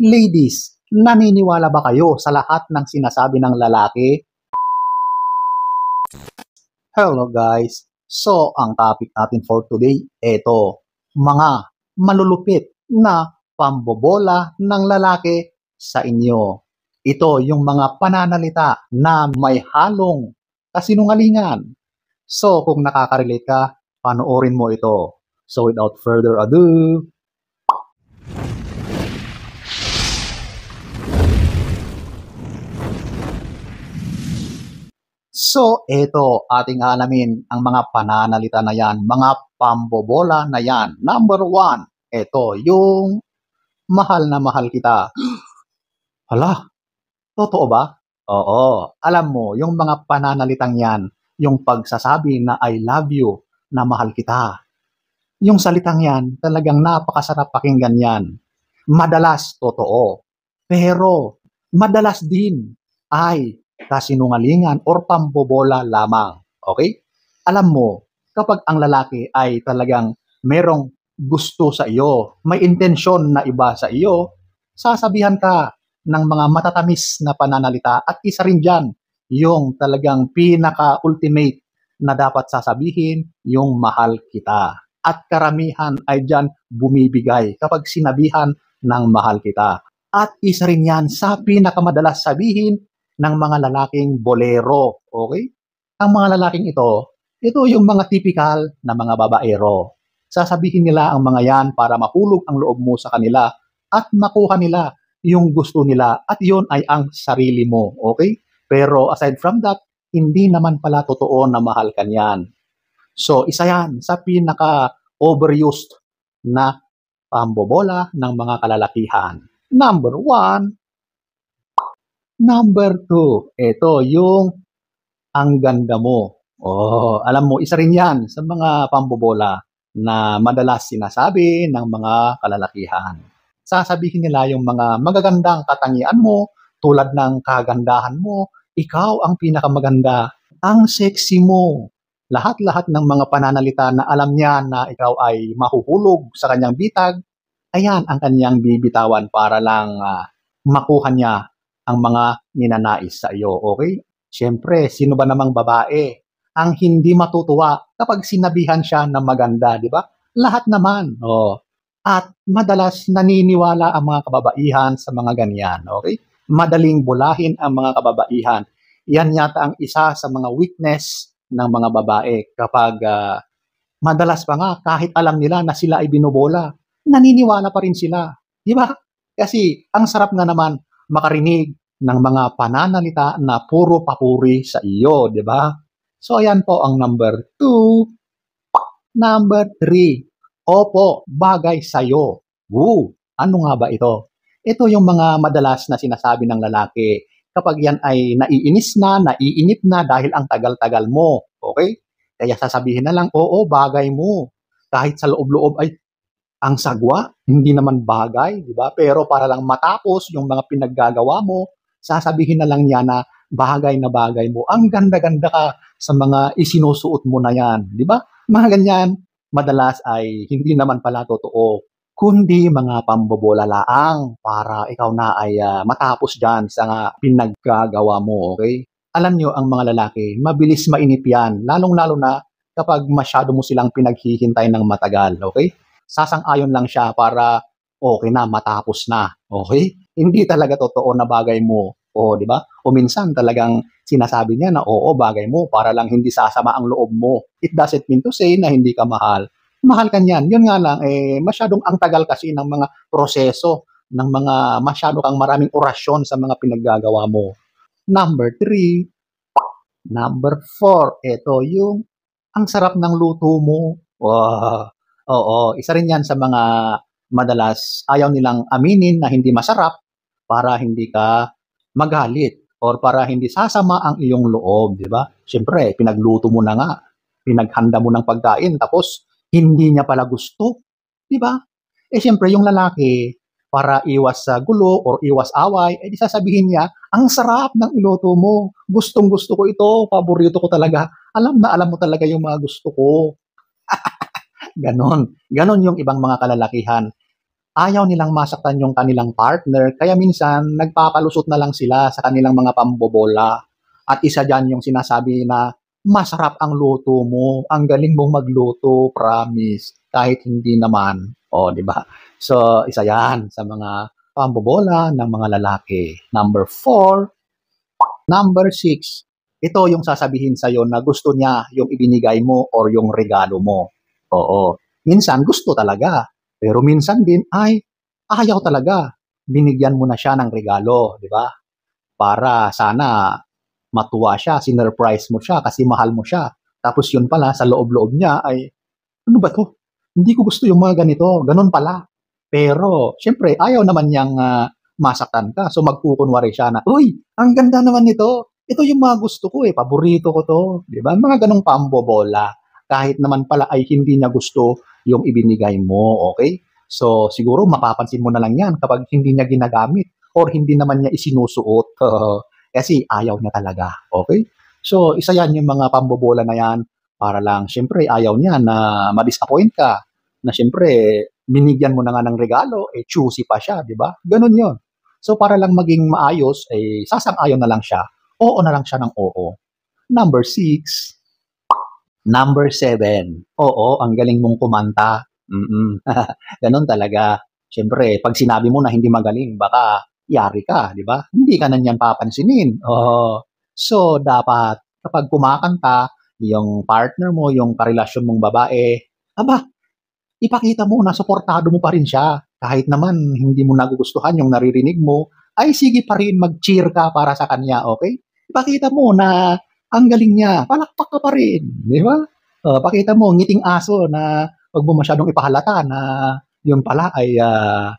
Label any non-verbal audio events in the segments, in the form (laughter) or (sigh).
Ladies, naniniwala ba kayo sa lahat ng sinasabi ng lalaki? Hello guys! So, ang topic natin for today, eto, mga malulupit na pambobola ng lalaki sa inyo. Ito yung mga pananalita na may halong kasinungalingan. So, kung nakaka-relate ka, panoorin mo ito. So, without further ado, So, ito, ating alamin ang mga pananalita na yan, mga pambobola na yan. Number one, eto yung mahal na mahal kita. (gasps) Hala, totoo ba? Oo, alam mo, yung mga pananalitang yan, yung pagsasabi na I love you, na mahal kita. Yung salitang yan, talagang napakasarap pakinggan yan. Madalas, totoo. Pero, madalas din ay kasinungalingan or pambobola lamang. Okay? Alam mo, kapag ang lalaki ay talagang merong gusto sa iyo, may intensyon na iba sa iyo, sasabihan ka ng mga matatamis na pananalita at isa rin dyan yung talagang pinaka-ultimate na dapat sasabihin, yung mahal kita. At karamihan ay dyan bumibigay kapag sinabihan ng mahal kita. At isa rin yan sa pinakamadalas sabihin ng mga lalaking bolero. Okay? Ang mga lalaking ito, ito yung mga typical na mga babaero. Sasabihin nila ang mga yan para mahulog ang loob mo sa kanila at makuha nila yung gusto nila at yon ay ang sarili mo. Okay? Pero aside from that, hindi naman pala totoo na mahal ka niyan. So, isa yan sa pinaka-overused na pambobola ng mga kalalakihan. Number one, Number two, ito yung ang ganda mo. Oh, alam mo, isa rin yan sa mga pambobola na madalas sinasabi ng mga kalalakihan. Sasabihin nila yung mga magagandang katangian mo, tulad ng kagandahan mo, ikaw ang pinakamaganda, ang sexy mo. Lahat-lahat ng mga pananalita na alam niya na ikaw ay mahuhulog sa kanyang bitag, ayan ang kanyang bibitawan para lang uh, makuha niya ang mga ninanais sa iyo. Okay? Siyempre, sino ba namang babae ang hindi matutuwa kapag sinabihan siya na maganda, di ba? Lahat naman. Oh. At madalas naniniwala ang mga kababaihan sa mga ganyan. Okay? Madaling bulahin ang mga kababaihan. Yan yata ang isa sa mga weakness ng mga babae kapag uh, madalas pa nga kahit alam nila na sila ay binubola, naniniwala pa rin sila. Di ba? Kasi ang sarap na naman makarinig ng mga pananalita na puro papuri sa iyo, di ba? So ayan po ang number 2. Number 3. Opo, bagay sa iyo. Woo! Ano nga ba ito? Ito yung mga madalas na sinasabi ng lalaki kapag yan ay naiinis na, naiinip na dahil ang tagal-tagal mo. Okay? Kaya sasabihin na lang, oo, bagay mo. Kahit sa loob-loob ay, ang sagwa, hindi naman bagay, di ba? Pero para lang matapos yung mga pinaggagawa mo, sasabihin na lang niya na bagay na bagay mo. Ang ganda-ganda ka sa mga isinusuot mo na yan, di ba? Mga ganyan, madalas ay hindi naman pala totoo, kundi mga pambobola laang para ikaw na ay uh, matapos dyan sa pinaggagawa mo, okay? Alam nyo, ang mga lalaki, mabilis mainip yan, lalong-lalo na kapag masyado mo silang pinaghihintay ng matagal, okay? sasang-ayon lang siya para okay na, matapos na. Okay? Hindi talaga totoo na bagay mo. O, di ba? O minsan talagang sinasabi niya na oo, bagay mo para lang hindi sasama ang loob mo. It doesn't mean to say na hindi ka mahal. Mahal ka niyan. Yun nga lang, eh, masyadong ang tagal kasi ng mga proseso, ng mga masyado kang maraming orasyon sa mga pinaggagawa mo. Number three, number four, ito yung ang sarap ng luto mo. Wow, Oo, isa rin yan sa mga madalas ayaw nilang aminin na hindi masarap para hindi ka magalit or para hindi sasama ang iyong loob, di ba? Siyempre, pinagluto mo na nga, pinaghanda mo ng pagkain, tapos hindi niya pala gusto, di ba? Eh siyempre, yung lalaki, para iwas sa gulo or iwas away, eh di sasabihin niya, ang sarap ng iloto mo, gustong gusto ko ito, paborito ko talaga, alam na alam mo talaga yung mga gusto ko. (laughs) Ganon. Ganon yung ibang mga kalalakihan. Ayaw nilang masaktan yung kanilang partner, kaya minsan nagpapalusot na lang sila sa kanilang mga pambobola. At isa dyan yung sinasabi na, masarap ang luto mo, ang galing mong magluto, promise, kahit hindi naman. O, oh, di ba? So, isa yan sa mga pambobola ng mga lalaki. Number four, number six, ito yung sasabihin sa'yo na gusto niya yung ibinigay mo or yung regalo mo. Oo. Minsan gusto talaga. Pero minsan din, ay, ayaw talaga. Binigyan mo na siya ng regalo, di ba? Para sana matuwa siya, sinurprise mo siya kasi mahal mo siya. Tapos yun pala, sa loob-loob niya ay, ano ba to? Hindi ko gusto yung mga ganito. Ganun pala. Pero, syempre, ayaw naman niyang uh, masaktan ka. So, magkukunwari siya na, Uy, ang ganda naman nito. Ito yung mga gusto ko eh. Paborito ko to. Di ba? Mga ganong pambobola kahit naman pala ay hindi niya gusto yung ibinigay mo, okay? So, siguro mapapansin mo na lang yan kapag hindi niya ginagamit or hindi naman niya isinusuot (laughs) kasi ayaw niya talaga, okay? So, isa yan yung mga pambobola na yan para lang, syempre, ayaw niya na ma-disappoint ka na syempre, binigyan mo na nga ng regalo, eh, choosy pa siya, di ba? Ganun yon So, para lang maging maayos, eh, sasang-ayon na lang siya. Oo na lang siya ng oo. Number six, Number seven, oo, ang galing mong kumanta. Mm-mm. (laughs) Ganon talaga. Siyempre, pag sinabi mo na hindi magaling, baka yari ka, di ba? Hindi ka na niyan papansinin. Oo. So, dapat kapag kumakanta, yung partner mo, yung karelasyon mong babae, aba, ipakita mo na suportado mo pa rin siya. Kahit naman hindi mo nagugustuhan yung naririnig mo, ay sige pa rin mag-cheer ka para sa kanya, okay? Ipakita mo na ang galing niya, palakpak ka pa rin, di ba? Uh, pakita mo, ngiting aso na huwag mo masyadong ipahalata na yun pala ay uh,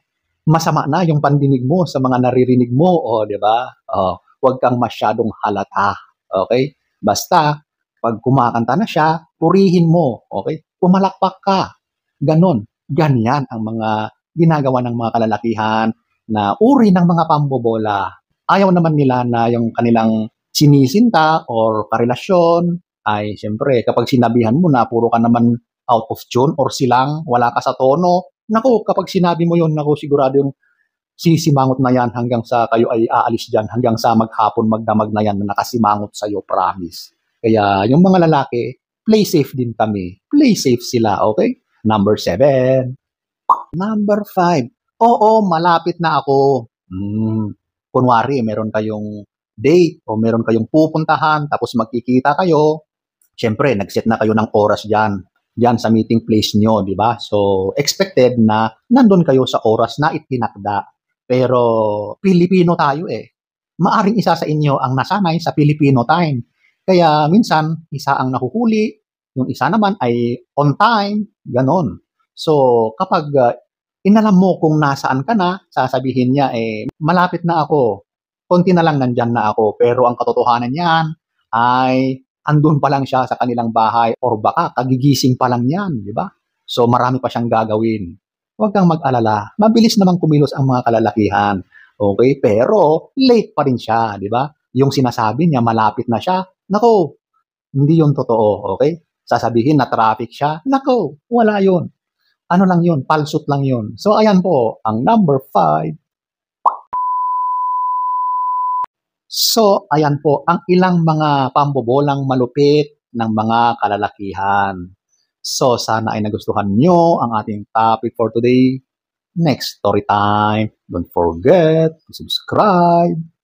masama na yung pandinig mo sa mga naririnig mo, o oh, di ba? Oh, huwag kang masyadong halata, okay? Basta, pag kumakanta na siya, purihin mo, okay? Pumalakpak ka, ganon. Ganyan ang mga ginagawa ng mga kalalakihan na uri ng mga pambobola. Ayaw naman nila na yung kanilang sinisinta or karelasyon, ay siyempre kapag sinabihan mo na puro ka naman out of tune or silang, wala ka sa tono, nako kapag sinabi mo yon nako sigurado yung sisimangot na yan hanggang sa kayo ay aalis dyan, hanggang sa maghapon magdamag na yan na nakasimangot sa'yo, promise. Kaya yung mga lalaki, play safe din kami. Play safe sila, okay? Number seven. Number five. Oo, malapit na ako. Hmm, kunwari, meron kayong date o meron kayong pupuntahan tapos magkikita kayo, syempre nag-set na kayo ng oras diyan diyan sa meeting place niyo, di ba? So expected na nandun kayo sa oras na itinakda. Pero Pilipino tayo eh. Maaring isa sa inyo ang nasanay sa Filipino time. Kaya minsan isa ang nahuhuli, yung isa naman ay on time, ganon. So kapag uh, inalam mo kung nasaan ka na, sasabihin niya eh malapit na ako, konti na lang nandyan na ako. Pero ang katotohanan niyan ay andun pa lang siya sa kanilang bahay or baka kagigising pa lang yan, di ba? So marami pa siyang gagawin. Huwag kang mag-alala. Mabilis namang kumilos ang mga kalalakihan. Okay? Pero late pa rin siya, di ba? Yung sinasabi niya, malapit na siya. Nako, hindi yung totoo, okay? Sasabihin na traffic siya. Nako, wala yun. Ano lang yun, palsot lang yun. So ayan po, ang number 5 So, ayan po, ang ilang mga pambobolang malupit ng mga kalalakihan. So, sana ay nagustuhan nyo ang ating topic for today. Next story time. Don't forget to subscribe.